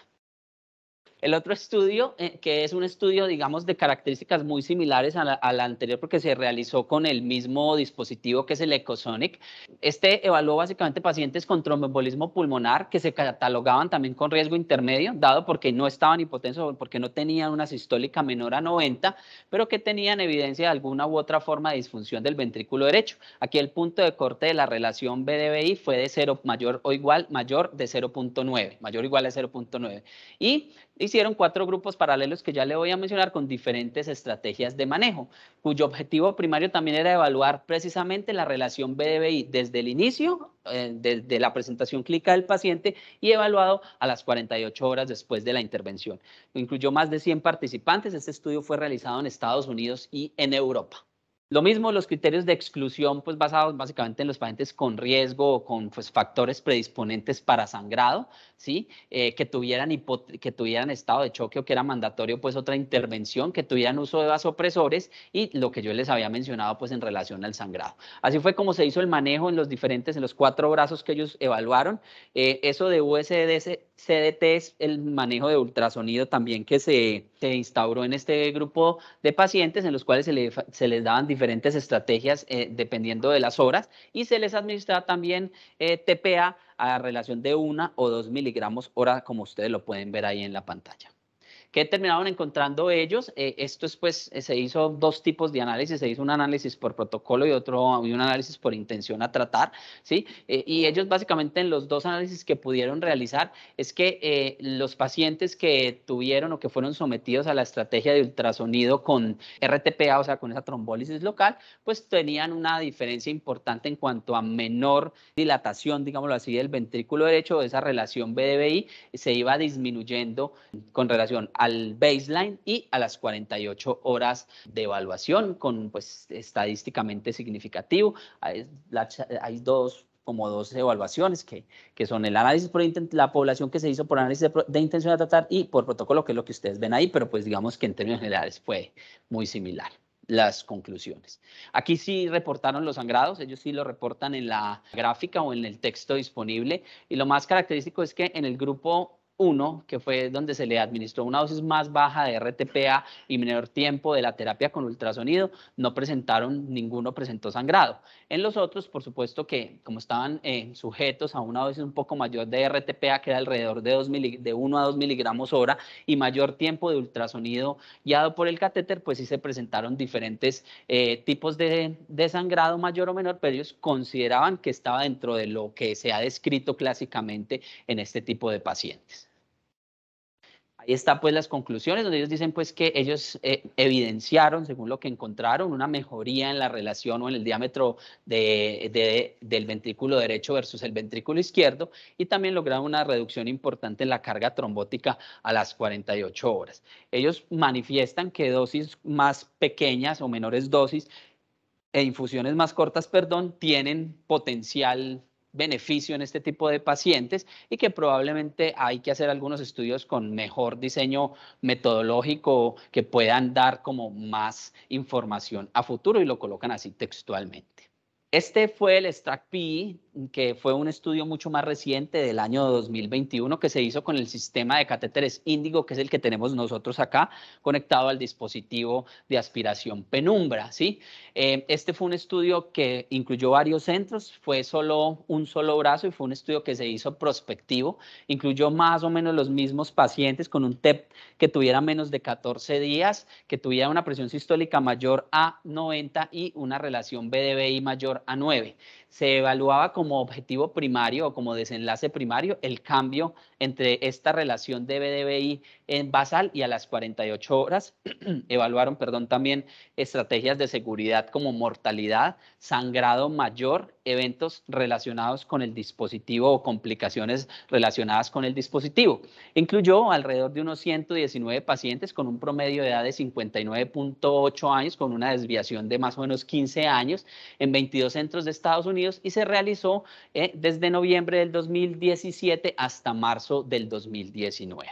El otro estudio, eh, que es un estudio, digamos, de características muy similares al anterior, porque se realizó con el mismo dispositivo que es el Ecosonic, este evaluó básicamente pacientes con tromboembolismo pulmonar que se catalogaban también con riesgo intermedio, dado porque no estaban hipotensos porque no tenían una sistólica menor a 90, pero que tenían evidencia de alguna u otra forma de disfunción del ventrículo derecho. Aquí el punto de corte de la relación BDBI fue de 0 mayor o igual mayor de 0.9, mayor o igual a 0.9. Y hicieron cuatro grupos paralelos que ya le voy a mencionar con diferentes estrategias de manejo, cuyo objetivo primario también era evaluar precisamente la relación BDBI desde el inicio, eh, de desde la presentación clínica del paciente y evaluado a las 48 horas después de la intervención. Incluyó más de 100 participantes. Este estudio fue realizado en Estados Unidos y en Europa. Lo mismo los criterios de exclusión, pues basados básicamente en los pacientes con riesgo o con pues, factores predisponentes para sangrado, ¿sí? Eh, que, tuvieran que tuvieran estado de choque o que era mandatorio pues otra intervención, que tuvieran uso de vasopresores y lo que yo les había mencionado pues en relación al sangrado. Así fue como se hizo el manejo en los diferentes, en los cuatro brazos que ellos evaluaron. Eh, eso de USDS CDT es el manejo de ultrasonido también que se, instauró en este grupo de pacientes en los cuales se, se les daban diferentes estrategias eh, dependiendo de las horas y se les administra también eh, TPA a relación de una o dos miligramos hora, como ustedes lo pueden ver ahí en la pantalla. ¿Qué terminaron encontrando ellos? Eh, esto es pues, eh, se hizo dos tipos de análisis, se hizo un análisis por protocolo y otro, un análisis por intención a tratar, ¿sí? Eh, y ellos básicamente en los dos análisis que pudieron realizar es que los pacientes que tuvieron o que fueron sometidos a la estrategia de ultrasonido con RTPA, o sea, con esa trombólisis local, pues tenían una diferencia importante en cuanto a menor dilatación, digámoslo así, del ventrículo derecho, esa relación BDBI se iba disminuyendo con relación a al baseline y a las 48 horas de evaluación con pues estadísticamente significativo. Hay, dos como dos evaluaciones que, que son el análisis por la población que se hizo por análisis de, de, intención de tratar y por protocolo, que es lo que ustedes ven ahí, pero pues digamos que en términos generales fue muy similar las conclusiones. Aquí sí reportaron los sangrados, ellos sí lo reportan en la gráfica o en el texto disponible y lo más característico es que en el grupo uno, que fue donde se le administró una dosis más baja de RTPA y menor tiempo de la terapia con ultrasonido, no presentaron, ninguno presentó sangrado. En los otros, por supuesto que como estaban eh, sujetos a una dosis un poco mayor de RTPA, que era alrededor de, 1 a 2 miligramos hora, y mayor tiempo de ultrasonido guiado por el catéter, pues sí se presentaron diferentes eh, tipos de, de sangrado mayor o menor, pero ellos consideraban que estaba dentro de lo que se ha descrito clásicamente en este tipo de pacientes ahí está pues las conclusiones donde ellos dicen pues que ellos eh, evidenciaron según lo que encontraron una mejoría en la relación o en el diámetro del ventrículo derecho versus el ventrículo izquierdo y también lograron una reducción importante en la carga trombótica a las 48 horas. Ellos manifiestan que dosis más pequeñas o menores dosis e infusiones más cortas, perdón, tienen potencial beneficio en este tipo de pacientes y que probablemente hay que hacer algunos estudios con mejor diseño metodológico que puedan dar como más información a futuro y lo colocan así textualmente. Este fue el extract P que fue un estudio mucho más reciente del año 2021 que se hizo con el sistema de catéteres índigo, que es el que tenemos nosotros acá, conectado al dispositivo de aspiración penumbra. ¿sí? Eh, este fue un estudio que incluyó varios centros, fue solo un solo brazo y fue un estudio que se hizo prospectivo, incluyó más o menos los mismos pacientes con un TEP que tuviera menos de 14 días, que tuviera una presión sistólica mayor a 90 y una relación BDBI mayor a 9. Se evaluaba objetivo primario o como desenlace primario el cambio entre esta relación de BDBI en basal y a las 48 horas [CLEARS THROAT] evaluaron perdón, también estrategias de seguridad como mortalidad, sangrado mayor, eventos relacionados con el dispositivo o complicaciones relacionadas con el dispositivo. Incluyó alrededor de unos 119 pacientes con un promedio de edad de 59.8 años, con una desviación de más o menos 15 años en 22 centros de Estados Unidos y se realizó eh, desde noviembre del 2017 hasta marzo del 2019.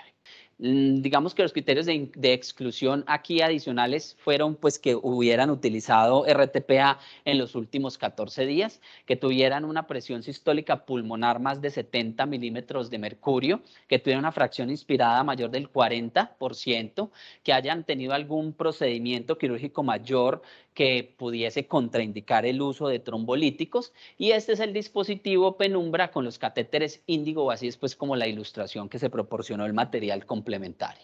Mm, digamos que los criterios de, exclusión aquí adicionales fueron pues que hubieran utilizado RTPA en los últimos 14 días, que tuvieran una presión sistólica pulmonar más de 70 milímetros de mercurio, que tuvieran una fracción inspirada mayor del 40%, que hayan tenido algún procedimiento quirúrgico mayor que pudiese contraindicar el uso de trombolíticos y este es el dispositivo penumbra con los catéteres índigo, así es pues como la ilustración que se proporcionó el material complementario.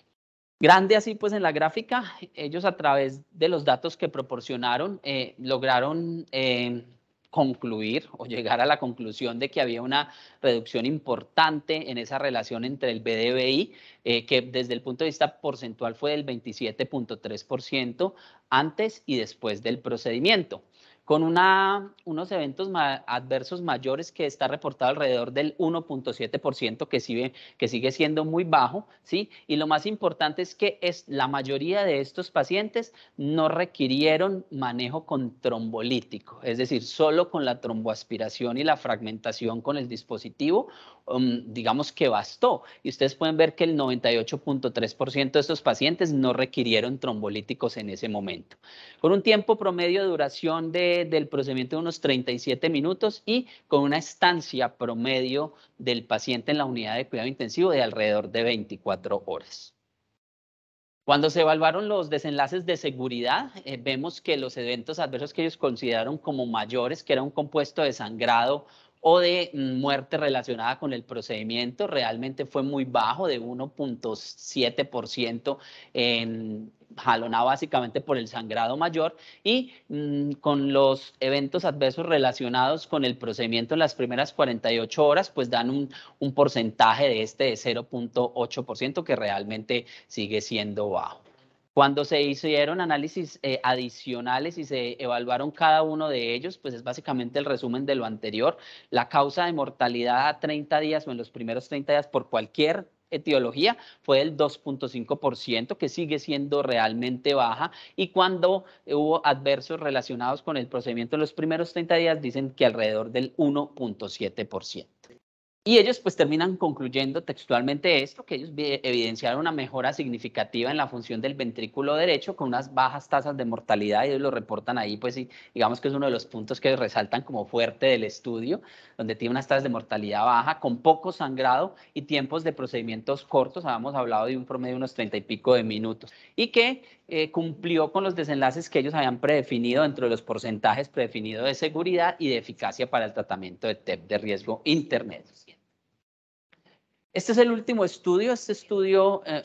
Grande así pues en la gráfica, ellos a través de los datos que proporcionaron eh, lograron eh, concluir o llegar a la conclusión de que había una reducción importante en esa relación entre el BDBI, eh, que desde el punto de vista porcentual fue del 27.3% antes y después del procedimiento con una, unos eventos adversos mayores que está reportado alrededor del 1.7%, que sigue, que sigue siendo muy bajo, ¿sí? Y lo más importante es que es, la mayoría de estos pacientes no requirieron manejo con trombolítico, es decir, solo con la tromboaspiración y la fragmentación con el dispositivo, um, digamos que bastó. Y ustedes pueden ver que el 98.3% de estos pacientes no requirieron trombolíticos en ese momento. Por un tiempo promedio de duración de del procedimiento de unos 37 minutos y con una estancia promedio del paciente en la unidad de cuidado intensivo de alrededor de 24 horas. Cuando se evaluaron los desenlaces de seguridad, eh, vemos que los eventos adversos que ellos consideraron como mayores, que era un compuesto de sangrado o de muerte relacionada con el procedimiento realmente fue muy bajo, de 1.7% en jalonado básicamente por el sangrado mayor y mm, con los eventos adversos relacionados con el procedimiento en las primeras 48 horas, pues dan un, un porcentaje de este de 0.8% que realmente sigue siendo bajo. Cuando se hicieron análisis eh, adicionales y se evaluaron cada uno de ellos, pues es básicamente el resumen de lo anterior. La causa de mortalidad a 30 días o en los primeros 30 días por cualquier etiología fue del 2.5%, que sigue siendo realmente baja, y cuando hubo adversos relacionados con el procedimiento en los primeros 30 días, dicen que alrededor del 1.7%. Y ellos pues terminan concluyendo textualmente esto, que ellos evidenciaron una mejora significativa en la función del ventrículo derecho con unas bajas tasas de mortalidad, ellos lo reportan ahí, pues y digamos que es uno de los puntos que resaltan como fuerte del estudio, donde tiene unas tasas de mortalidad baja, con poco sangrado y tiempos de procedimientos cortos, habíamos hablado de un promedio de unos treinta y pico de minutos, y que eh, cumplió con los desenlaces que ellos habían predefinido dentro de los porcentajes predefinidos de seguridad y de eficacia para el tratamiento de TEP de riesgo intermedio. Este es el último estudio, este estudio eh,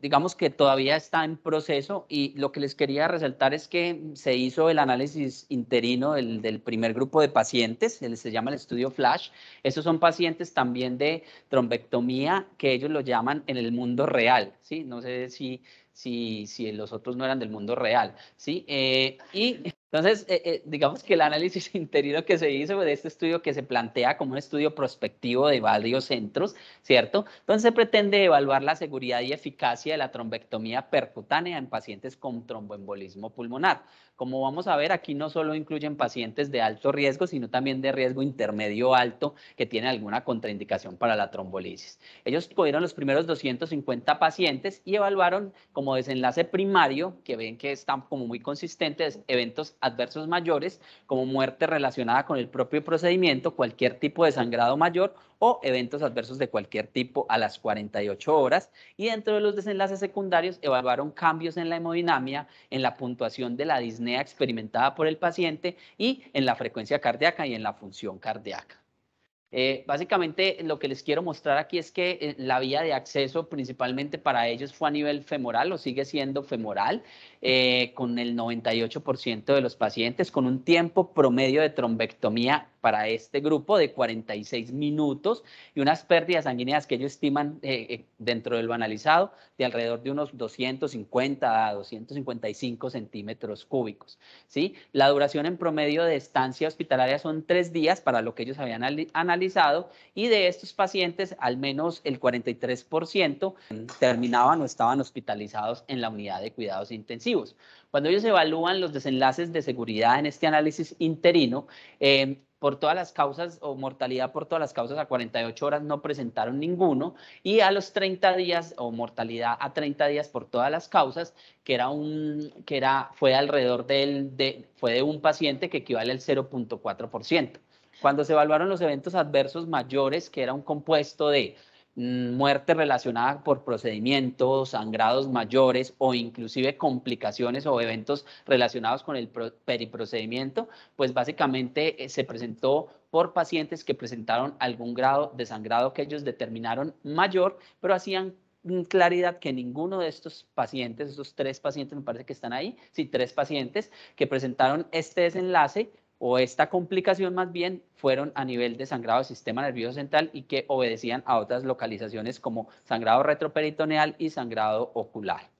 digamos que todavía está en proceso y lo que les quería resaltar es que se hizo el análisis interino del, primer grupo de pacientes, se llama el estudio FLASH, esos son pacientes también de trombectomía que ellos lo llaman en el mundo real, ¿sí? no sé si si, si los otros no eran del mundo real, ¿sí? Eh, y entonces, eh, eh, digamos que el análisis [LAUGHS] interino que se hizo de este estudio que se plantea como un estudio prospectivo de varios centros, ¿cierto? Entonces se pretende evaluar la seguridad y eficacia de la trombectomía percutánea en pacientes con tromboembolismo pulmonar. Como vamos a ver, aquí no solo incluyen pacientes de alto riesgo, sino también de riesgo intermedio alto que tiene alguna contraindicación para la trombolisis. Ellos pudieron los primeros 250 pacientes y evaluaron como desenlace primario, que ven que están como muy consistentes, eventos adversos mayores, como muerte relacionada con el propio procedimiento, cualquier tipo de sangrado mayor o eventos adversos de cualquier tipo a las 48 horas. Y dentro de los desenlaces secundarios, evaluaron cambios en la hemodinamia, en la puntuación de la disnea experimentada por el paciente y en la frecuencia cardíaca y en la función cardíaca. Eh, básicamente lo que les quiero mostrar aquí es que eh, la vía de acceso principalmente para ellos fue a nivel femoral o sigue siendo femoral. Eh, con el 98% de los pacientes, con un tiempo promedio de trombectomía para este grupo de 46 minutos y unas pérdidas sanguíneas que ellos estiman eh, eh, dentro del lo analizado de alrededor de unos 250 a 255 centímetros cúbicos. ¿sí? La duración en promedio de estancia hospitalaria son tres días para lo que ellos habían analizado y de estos pacientes al menos el 43% terminaban o estaban hospitalizados en la unidad de cuidados intensivos. Cuando ellos evalúan los desenlaces de seguridad en este análisis interino, em, por todas las causas o mortalidad por todas las causas a 48 horas no presentaron ninguno y a los 30 días o mortalidad a 30 días por todas las causas que era un que era fue alrededor del de fue de un paciente que equivale al 0.4%. Cuando se evaluaron los eventos adversos mayores que era un compuesto de Mm, muerte relacionada por procedimientos, sangrados mayores o inclusive complicaciones o eventos relacionados con el periprocedimiento, pues básicamente eh, se presentó por pacientes que presentaron algún grado de sangrado que ellos determinaron mayor, pero hacían mm, claridad que ninguno de estos pacientes, esos tres pacientes, me parece que están ahí, sí, tres pacientes que presentaron este desenlace, o esta complicación más bien fueron a nivel de sangrado del sistema nervioso central y que obedecían a otras localizaciones como sangrado retroperitoneal y sangrado ocular.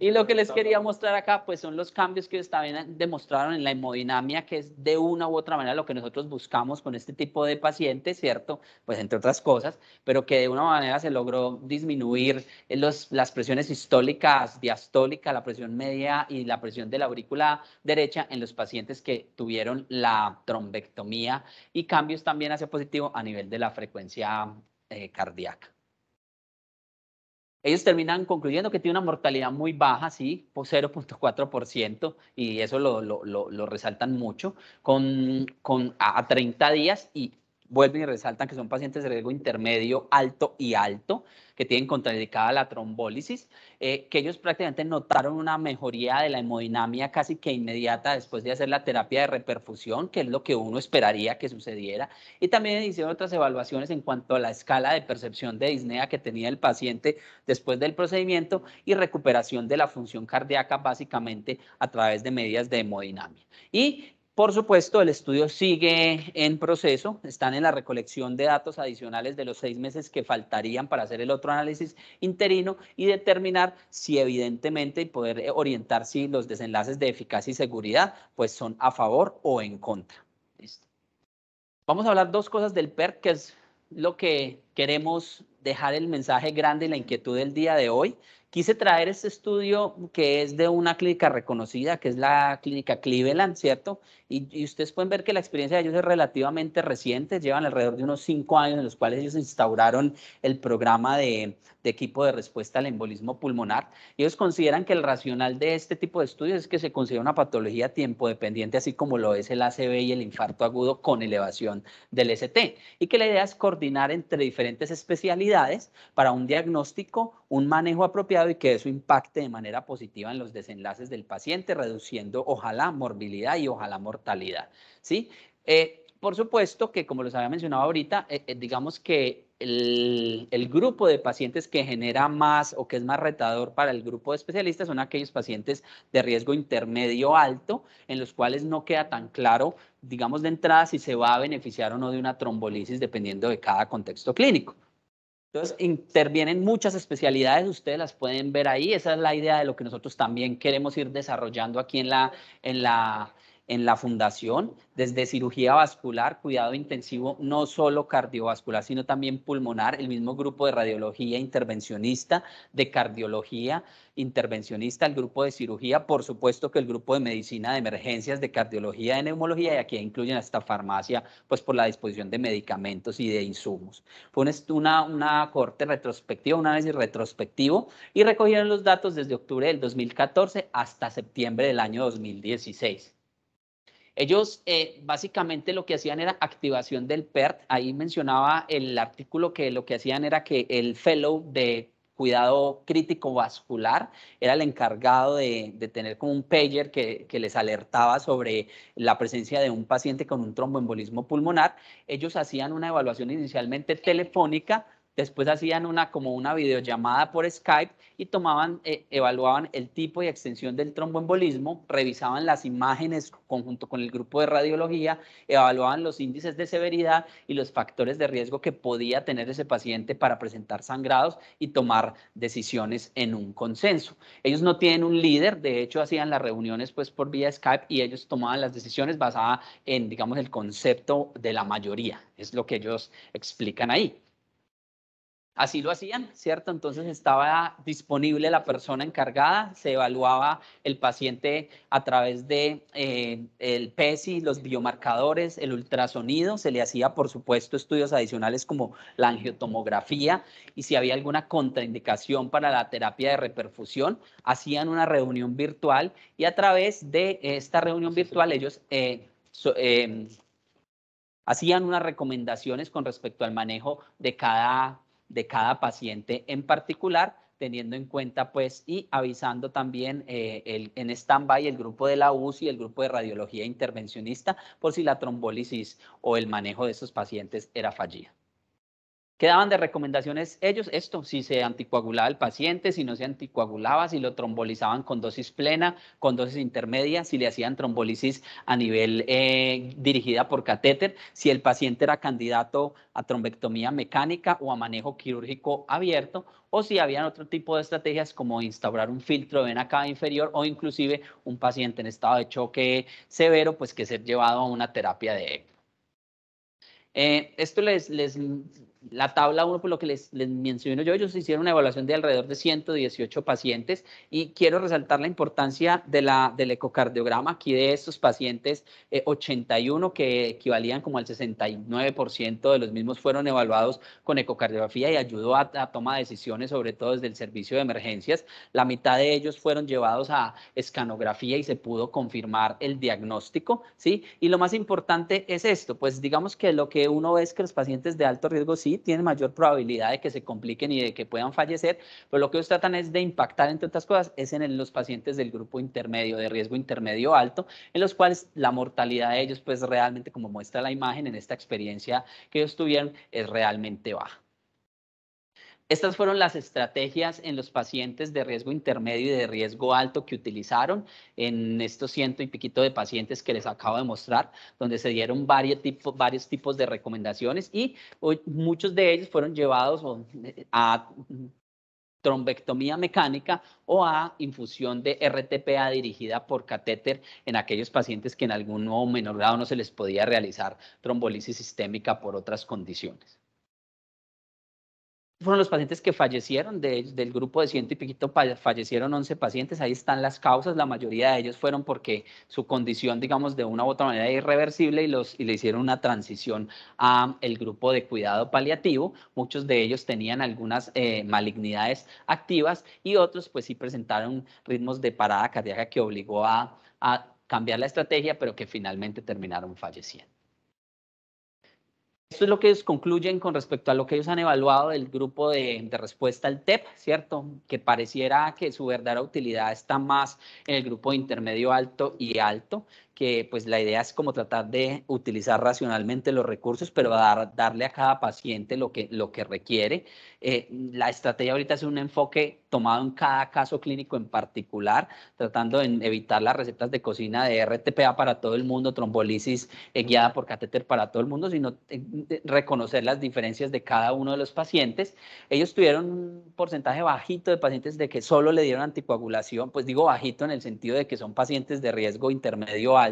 Y lo que les quería mostrar acá, pues son los cambios que también demostraron en la hemodinamia, que es de una u otra manera lo que nosotros buscamos con este tipo de pacientes, ¿cierto? Pues entre otras cosas, pero que de una manera se logró disminuir las presiones sistólicas, diastólicas, la presión media y la presión de la aurícula derecha en los pacientes que tuvieron la trombectomía y cambios también hacia positivo a nivel de la frecuencia eh, cardíaca. Ellos terminan concluyendo que tiene una mortalidad muy baja, sí, por 0.4%, y eso lo, lo, resaltan mucho, con, con, a 30 días y vuelven y resaltan que son pacientes de riesgo intermedio, alto y alto, que tienen contraindicada la trombólisis, eh, que ellos prácticamente notaron una mejoría de la hemodinamia casi que inmediata después de hacer la terapia de reperfusión, que es lo que uno esperaría que sucediera. Y también hicieron otras evaluaciones en cuanto a la escala de percepción de disnea que tenía el paciente después del procedimiento y recuperación de la función cardíaca básicamente a través de medidas de hemodinamia. Y por supuesto, el estudio sigue en proceso, están en la recolección de datos adicionales de los seis meses que faltarían para hacer el otro análisis interino y determinar si evidentemente y poder eh, orientar si los desenlaces de eficacia y seguridad pues son a favor o en contra. Vamos a hablar dos cosas del PERC, que es lo que queremos dejar el mensaje grande y la inquietud del día de hoy. Quise traer este estudio que es de una clínica reconocida, que es la clínica Cleveland, ¿cierto? Y, y ustedes pueden ver que la experiencia de ellos es relativamente reciente, llevan alrededor de unos cinco años en los cuales ellos instauraron el programa de, de equipo de respuesta al embolismo pulmonar. Ellos consideran que el racional de este tipo de estudios es que se considera una patología tiempo dependiente, así como lo es el ACV y el infarto agudo con elevación del ST, y que la idea es coordinar entre diferentes especialidades para un diagnóstico, un manejo apropiado y que eso impacte de manera positiva en los desenlaces del paciente, reduciendo ojalá morbilidad y ojalá mortalidad. ¿sí? Eh, por supuesto que, como les había mencionado ahorita, eh, eh, digamos que el, grupo de pacientes que genera más o que es más retador para el grupo de especialistas son aquellos pacientes de riesgo intermedio alto, en los cuales no queda tan claro, digamos, de entrada si se va a beneficiar o no de una trombolisis dependiendo de cada contexto clínico. Entonces, intervienen muchas especialidades, ustedes las pueden ver ahí, esa es la idea de lo que nosotros también queremos ir desarrollando aquí en la, en la, en la fundación, desde cirugía vascular, cuidado intensivo, no solo cardiovascular, sino también pulmonar, el mismo grupo de radiología intervencionista, de cardiología intervencionista, el grupo de cirugía, por supuesto que el grupo de medicina de emergencias, de cardiología, de neumología, y aquí incluyen hasta farmacia, pues por la disposición de medicamentos y de insumos. Fue una, una corte retrospectiva, un análisis retrospectivo, y recogieron los datos desde octubre del 2014 hasta septiembre del año 2016. Ellos eh, básicamente lo que hacían era activación del PERT. Ahí mencionaba el artículo que lo que hacían era que el fellow de cuidado crítico vascular era el encargado de, tener como un pager que, les alertaba sobre la presencia de un paciente con un tromboembolismo pulmonar. Ellos hacían una evaluación inicialmente telefónica Después hacían una como una videollamada por Skype y tomaban, eh, evaluaban el tipo y extensión del tromboembolismo, revisaban las imágenes conjunto con el grupo de radiología, evaluaban los índices de severidad y los factores de riesgo que podía tener ese paciente para presentar sangrados y tomar decisiones en un consenso. Ellos no tienen un líder, de hecho hacían las reuniones pues por vía Skype y ellos tomaban las decisiones basadas en digamos el concepto de la mayoría, es lo que ellos explican ahí. Así lo hacían, ¿cierto? Entonces estaba disponible la persona encargada, se evaluaba el paciente a través de eh, el PESI, los biomarcadores, el ultrasonido, se le hacía, por supuesto, estudios adicionales como la angiotomografía y si había alguna contraindicación para la terapia de reperfusión, hacían una reunión virtual y a través de esta reunión virtual ellos eh, eh, hacían unas recomendaciones con respecto al manejo de cada de cada paciente en particular, teniendo en cuenta pues y avisando también eh, el, en stand-by el grupo de la UCI, el grupo de radiología intervencionista, por si la trombólisis o el manejo de esos pacientes era fallida. ¿Qué daban de recomendaciones ellos? Esto, si se anticoagulaba el paciente, si no se anticoagulaba, si lo trombolizaban con dosis plena, con dosis intermedia, si le hacían trombolisis a nivel eh, dirigida por catéter, si el paciente era candidato a trombectomía mecánica o a manejo quirúrgico abierto, o si habían otro tipo de estrategias como instaurar un filtro de vena cava inferior o inclusive un paciente en estado de choque severo, pues que ser llevado a una terapia de e eh, esto les, les la tabla 1, por lo que les, les, menciono yo, ellos hicieron una evaluación de alrededor de 118 pacientes y quiero resaltar la importancia de la, del ecocardiograma aquí de estos pacientes, 81 eh, que equivalían como al 69% de los mismos fueron evaluados con ecocardiografía y ayudó a, a toma de decisiones, sobre todo desde el servicio de emergencias. La mitad de ellos fueron llevados a escanografía y se pudo confirmar el diagnóstico, ¿sí? Y lo más importante es esto, pues digamos que lo que uno ve es que los pacientes de alto riesgo sí tienen mayor probabilidad de que se compliquen y de que puedan fallecer, pero lo que ellos tratan es de impactar, entre otras cosas, es en los pacientes del grupo intermedio, de riesgo intermedio alto, en los cuales la mortalidad de ellos, pues realmente, como muestra la imagen en esta experiencia que ellos tuvieron, es realmente baja. Estas fueron las estrategias en los pacientes de riesgo intermedio y de riesgo alto que utilizaron en estos ciento y piquito de pacientes que les acabo de mostrar, donde se dieron varios, tipos, varios de recomendaciones y muchos de ellos fueron llevados eh, a trombectomía mecánica o a infusión de RTPA dirigida por catéter en aquellos pacientes que en algún o menor grado no se les podía realizar trombolisis sistémica por otras condiciones fueron los pacientes que fallecieron, de, del grupo de ciento y piquito fallecieron 11 pacientes, ahí están las causas, la mayoría de ellos fueron porque su condición, digamos, de una u otra manera irreversible y, los, le hicieron una transición al grupo de cuidado paliativo, muchos de ellos tenían algunas eh, malignidades activas y otros pues sí presentaron ritmos de parada cardíaca que obligó a, a cambiar la estrategia, pero que finalmente terminaron falleciendo. Esto es lo que ellos concluyen con respecto a lo que ellos han evaluado del grupo de, respuesta al TEP, ¿cierto? Que pareciera que su verdadera utilidad está más en el grupo intermedio alto y alto, que pues la idea es como tratar de utilizar racionalmente los recursos, pero dar, darle a cada paciente lo que, lo que requiere. Eh, la estrategia ahorita es un enfoque tomado en cada caso clínico en particular, tratando de evitar las recetas de cocina de RTPA para todo el mundo, trombolisis eh, guiada por catéter para todo el mundo, sino eh, reconocer las diferencias de cada uno de los pacientes. Ellos tuvieron un porcentaje bajito de pacientes de que solo le dieron anticoagulación, pues digo bajito en el sentido de que son pacientes de riesgo intermedio alto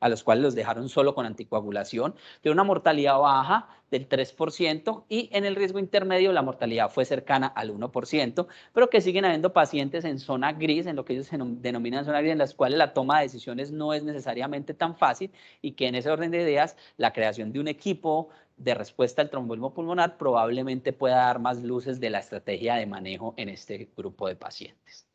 a los cuales los dejaron solo con anticoagulación, de una mortalidad baja del 3% y en el riesgo intermedio la mortalidad fue cercana al 1%, pero que siguen habiendo pacientes en zona gris, en lo que ellos denominan zona gris, en las cuales la toma de decisiones no es necesariamente tan fácil y que en ese orden de ideas la creación de un equipo de respuesta al tromboembolismo pulmonar probablemente pueda dar más luces de la estrategia de manejo en este grupo de pacientes.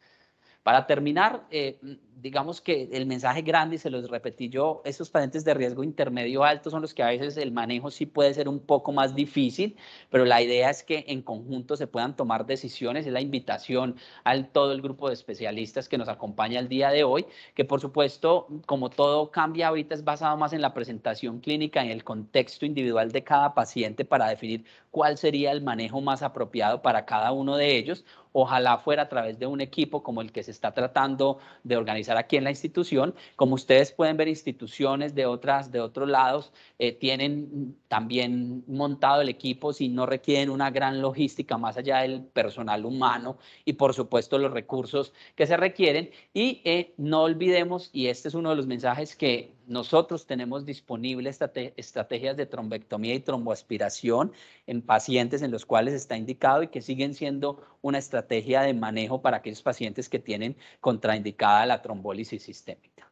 Para terminar, eh, digamos que el mensaje grande, y se los repetí yo, esos pacientes de riesgo intermedio alto son los que a veces el manejo sí puede ser un poco más difícil, pero la idea es que en conjunto se puedan tomar decisiones, es la invitación a todo el grupo de especialistas que nos acompaña el día de hoy, que por supuesto, como todo cambia ahorita, es basado más en la presentación clínica, en el contexto individual de cada paciente para definir cuál sería el manejo más apropiado para cada uno de ellos. Ojalá fuera a través de un equipo como el que se está tratando de organizar aquí en la institución. Como ustedes pueden ver, instituciones de otras, de otros lados, eh, tienen también montado el equipo si no requieren una gran logística más allá del personal humano y por supuesto los recursos que se requieren. Y eh, no olvidemos, y este es uno de los mensajes que nosotros tenemos disponibles estrategias de trombectomía y tromboaspiración en pacientes en los cuales está indicado y que siguen siendo una estrategia de manejo para aquellos pacientes que tienen contraindicada la trombólisis sistémica.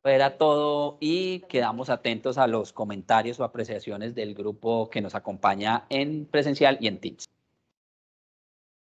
Pues era todo y quedamos atentos a los comentarios o apreciaciones del grupo que nos acompaña en presencial y en Teams.